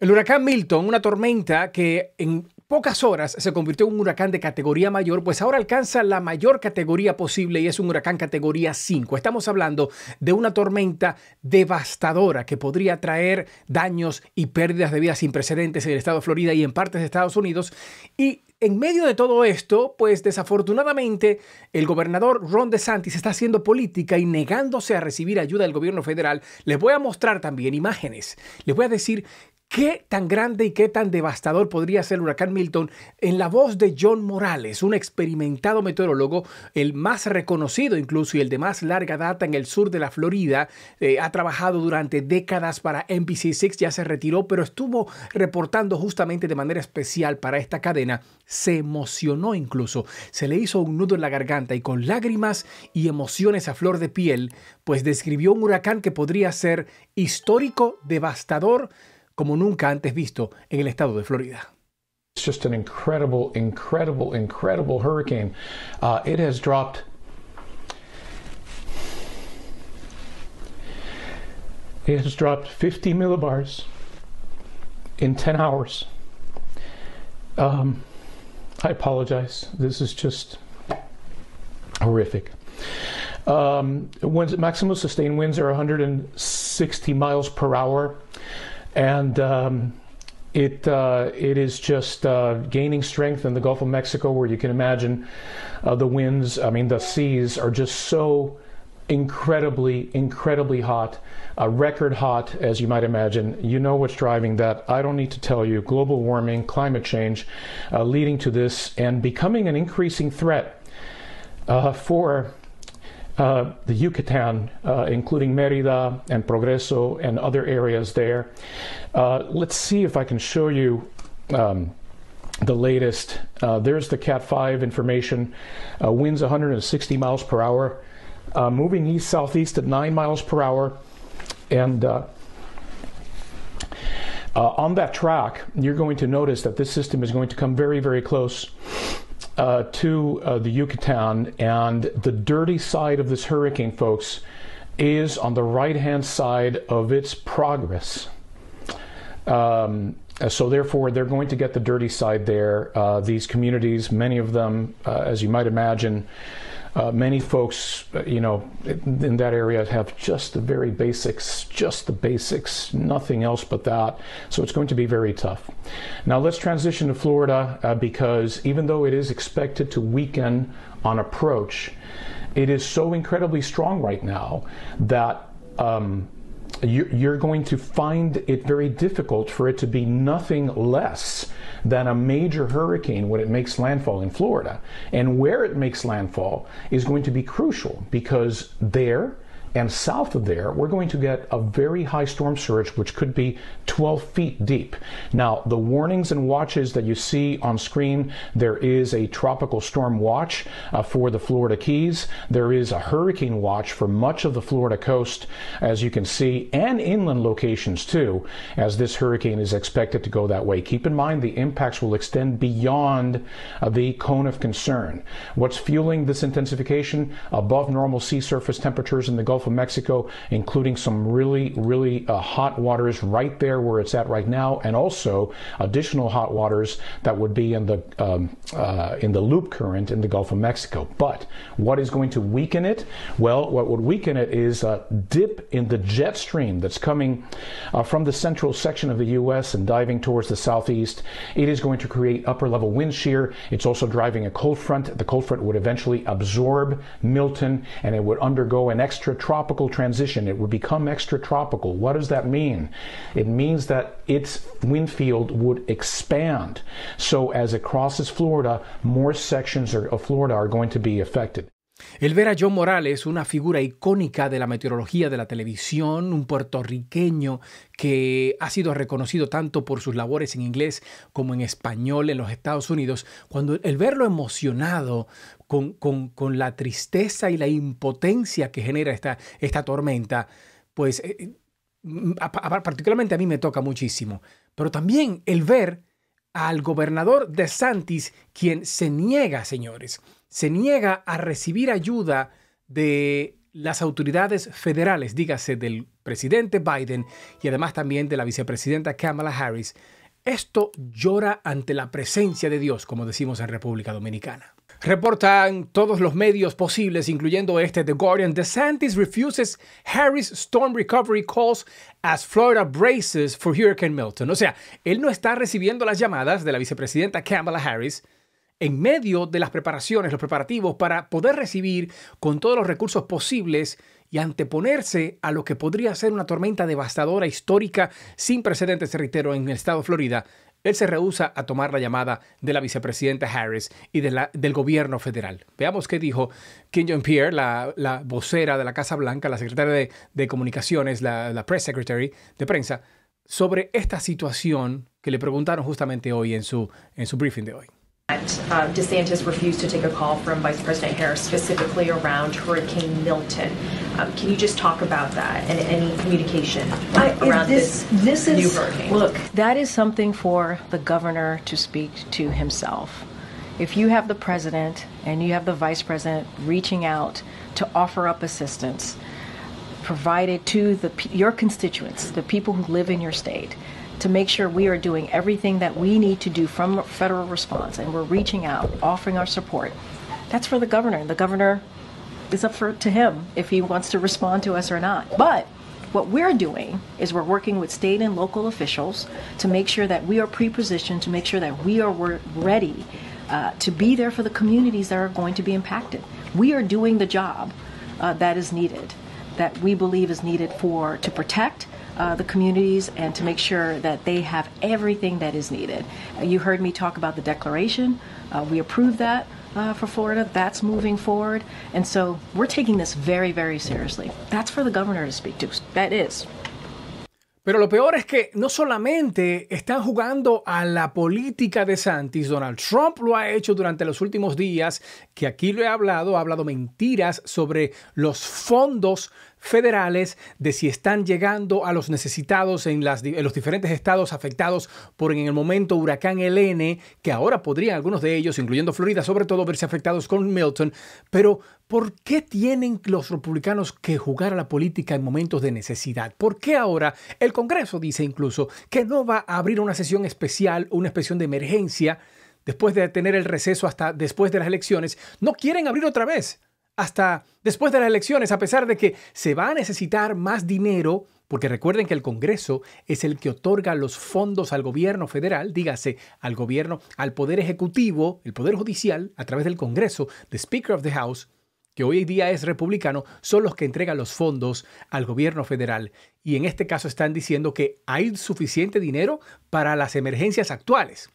El huracán Milton, una tormenta que en pocas horas se convirtió en un huracán de categoría mayor, pues ahora alcanza la mayor categoría posible y es un huracán categoría 5. Estamos hablando de una tormenta devastadora que podría traer daños y pérdidas de vida sin precedentes en el estado de Florida y en partes de Estados Unidos. Y en medio de todo esto, pues desafortunadamente el gobernador Ron DeSantis está haciendo política y negándose a recibir ayuda del gobierno federal. Les voy a mostrar también imágenes. Les voy a decir ¿Qué tan grande y qué tan devastador podría ser el huracán Milton en la voz de John Morales, un experimentado meteorólogo, el más reconocido incluso y el de más larga data en el sur de la Florida? Eh, ha trabajado durante décadas para NBC6, ya se retiró, pero estuvo reportando justamente de manera especial para esta cadena. Se emocionó incluso, se le hizo un nudo en la garganta y con lágrimas y emociones a flor de piel, pues describió un huracán que podría ser histórico, devastador, como nunca antes visto en el estado de Florida. It's just an incredible, incredible, incredible hurricane. Uh, it has dropped. It has dropped 50 millibars in 10 hours. Um, I apologize. This is just horrific. Um, winds, maximum sustained winds are 160 miles per hour and um, it uh, it is just uh, gaining strength in the Gulf of Mexico, where you can imagine uh, the winds. I mean, the seas are just so incredibly, incredibly hot, uh, record hot, as you might imagine. You know what's driving that. I don't need to tell you. Global warming, climate change, uh, leading to this and becoming an increasing threat uh, for uh, the Yucatan, uh, including Merida and Progreso and other areas there. Uh, let's see if I can show you um, the latest. Uh, there's the Cat 5 information. Uh, winds 160 miles per hour, moving east southeast at 9 miles per hour. And on that track, you're going to notice that this system is going to come very, very close uh, to uh, the Yucatan, and the dirty side of this hurricane, folks, is on the right hand side of its progress. Um, so, therefore, they're going to get the dirty side there. Uh, these communities, many of them, uh, as you might imagine, uh, many folks, uh, you know, in that area have just the very basics, just the basics, nothing else but that. So it's going to be very tough. Now let's transition to Florida uh, because even though it is expected to weaken on approach, it is so incredibly strong right now that um, you're going to find it very difficult for it to be nothing less than a major hurricane when it makes landfall in Florida. And where it makes landfall is going to be crucial because there, and south of there, we're going to get a very high storm surge, which could be 12 feet deep. Now, the warnings and watches that you see on screen, there is a tropical storm watch uh, for the Florida Keys. There is a hurricane watch for much of the Florida coast, as you can see, and inland locations too, as this hurricane is expected to go that way. Keep in mind the impacts will extend beyond uh, the cone of concern. What's fueling this intensification? Above normal sea surface temperatures in the Gulf Gulf of Mexico, including some really, really uh, hot waters right there where it's at right now, and also additional hot waters that would be in the um, uh, in the loop current in the Gulf of Mexico. But what is going to weaken it? Well, what would weaken it is a dip in the jet stream that's coming uh, from the central section of the U.S. and diving towards the southeast. It is going to create upper level wind shear. It's also driving a cold front. The cold front would eventually absorb Milton, and it would undergo an extra tropical transition. It would become extratropical. What does that mean? It means that its wind field would expand. So as it crosses Florida, more sections of Florida are going to be affected. El ver a John Morales, una figura icónica de la meteorología de la televisión, un puertorriqueño que ha sido reconocido tanto por sus labores en inglés como en español en los Estados Unidos, cuando el verlo emocionado con, la tristeza y la impotencia que genera esta, esta tormenta, pues eh, eh, particularmente a mí me toca muchísimo. Pero también el ver al gobernador de Santis, quien se niega, señores, se niega a recibir ayuda de las autoridades federales, dígase del presidente Biden y además también de la vicepresidenta Kamala Harris. Esto llora ante la presencia de Dios, como decimos en República Dominicana. Reportan todos los medios posibles, incluyendo este The Guardian. DeSantis refuses Harris storm recovery calls as Florida braces for Hurricane Milton. O sea, él no está recibiendo las llamadas de la vicepresidenta Kamala Harris en medio de las preparaciones, los preparativos para poder recibir con todos los recursos posibles y anteponerse a lo que podría ser una tormenta devastadora, histórica, sin precedentes, reitero, en el estado de Florida él se rehúsa a tomar la llamada de la vicepresidenta Harris y del gobierno federal. Veamos qué dijo Kim Jong-pierre, la, vocera de la Casa Blanca, la secretaria de, Comunicaciones, la, press secretary de prensa, sobre esta situación que le preguntaron justamente hoy en su briefing de hoy. Uh, DeSantis refused to take a call from Vice President Harris specifically around Hurricane Milton. Um, can you just talk about that and any communication I, around this, this, this new is, hurricane? Look, that is something for the governor to speak to himself. If you have the president and you have the vice president reaching out to offer up assistance provided to the, your constituents, the people who live in your state, to make sure we are doing everything that we need to do from federal response and we're reaching out, offering our support. That's for the governor. The governor is up for, to him if he wants to respond to us or not. But what we're doing is we're working with state and local officials to make sure that we are pre-positioned, to make sure that we are ready uh, to be there for the communities that are going to be impacted. We are doing the job uh, that is needed that we believe is needed for to protect uh, the communities and to make sure that they have everything that is needed. Uh, you heard me talk about the declaration. Uh, we approved that uh, for Florida. That's moving forward. And so we're taking this very, very seriously. That's for the governor to speak to. That is. Pero lo peor es que no solamente están jugando a la política de Santis, Donald Trump lo ha hecho durante los últimos días, que aquí lo he hablado, ha hablado mentiras sobre los fondos federales de si están llegando a los necesitados en, los diferentes estados afectados por en el momento huracán Helene, que ahora podrían algunos de ellos, incluyendo Florida, sobre todo verse afectados con Milton, pero ¿por qué tienen los republicanos que jugar a la política en momentos de necesidad? ¿Por qué ahora el Congreso dice incluso que no va a abrir una sesión especial, una sesión de emergencia? después de tener el receso hasta después de las elecciones, no quieren abrir otra vez hasta después de las elecciones, a pesar de que se va a necesitar más dinero, porque recuerden que el Congreso es el que otorga los fondos al gobierno federal, dígase, al gobierno, al Poder Ejecutivo, el Poder Judicial, a través del Congreso, the Speaker of the House, que hoy día es republicano, son los que entregan los fondos al gobierno federal. Y en este caso están diciendo que hay suficiente dinero para las emergencias actuales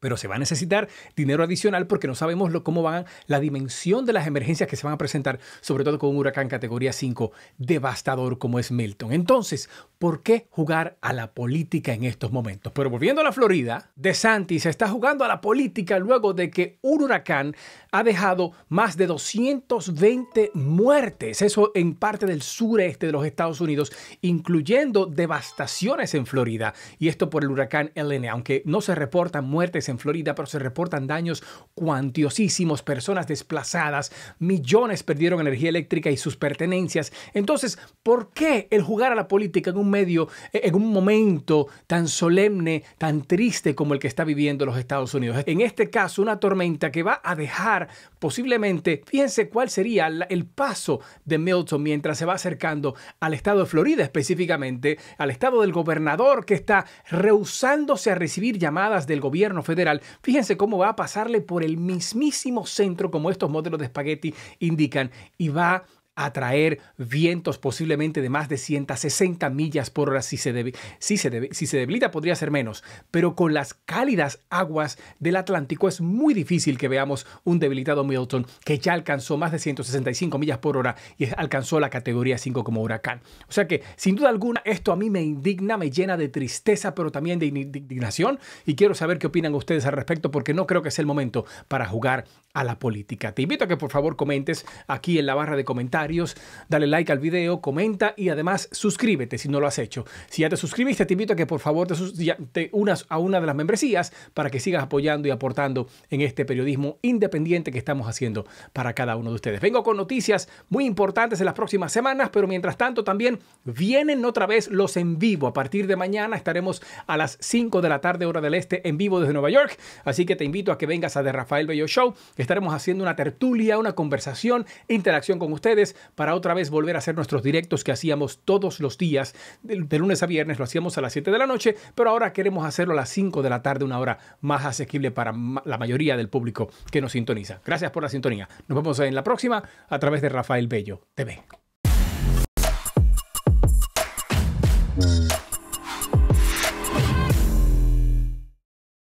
pero se va a necesitar dinero adicional porque no sabemos cómo van la dimensión de las emergencias que se van a presentar, sobre todo con un huracán categoría 5 devastador como es Milton. Entonces, ¿por qué jugar a la política en estos momentos? Pero volviendo a la Florida, de DeSantis está jugando a la política luego de que un huracán ha dejado más de 220 muertes, eso en parte del sureste de los Estados Unidos, incluyendo devastaciones en Florida, y esto por el huracán Elena, aunque no se reportan muertes en Florida, pero se reportan daños cuantiosísimos, personas desplazadas, millones perdieron energía eléctrica y sus pertenencias. Entonces, ¿por qué el jugar a la política en un medio, eh, en un momento tan solemne, tan triste como el que está viviendo los Estados Unidos? En este caso, una tormenta que va a dejar posiblemente, fíjense cuál sería el paso de Milton mientras se va acercando al estado de Florida específicamente, al estado del gobernador que está rehusándose a recibir llamadas del gobierno federal fíjense cómo va a pasarle por el mismísimo centro, como estos modelos de espagueti indican, y va a atraer vientos posiblemente de más de 160 millas por hora si se, si, se si se debilita podría ser menos, pero con las cálidas aguas del Atlántico es muy difícil que veamos un debilitado Milton que ya alcanzó más de 165 millas por hora y alcanzó la categoría 5 como huracán. O sea que sin duda alguna esto a mí me indigna, me llena de tristeza, pero también de indignación y quiero saber qué opinan ustedes al respecto porque no creo que sea el momento para jugar a la política. Te invito a que por favor comentes aquí en la barra de comentarios dale like al video, comenta y además suscríbete si no lo has hecho. Si ya te suscribiste, te invito a que por favor te, te unas a una de las membresías para que sigas apoyando y aportando en este periodismo independiente que estamos haciendo para cada uno de ustedes. Vengo con noticias muy importantes en las próximas semanas, pero mientras tanto también vienen otra vez los en vivo. A partir de mañana estaremos a las 5 de la tarde hora del este en vivo desde Nueva York, así que te invito a que vengas a The Rafael Bello Show. Estaremos haciendo una tertulia, una conversación, interacción con ustedes para otra vez volver a hacer nuestros directos que hacíamos todos los días, de, lunes a viernes, lo hacíamos a las 7 de la noche, pero ahora queremos hacerlo a las 5 de la tarde, una hora más asequible para la mayoría del público que nos sintoniza. Gracias por la sintonía. Nos vemos en la próxima a través de Rafael Bello TV.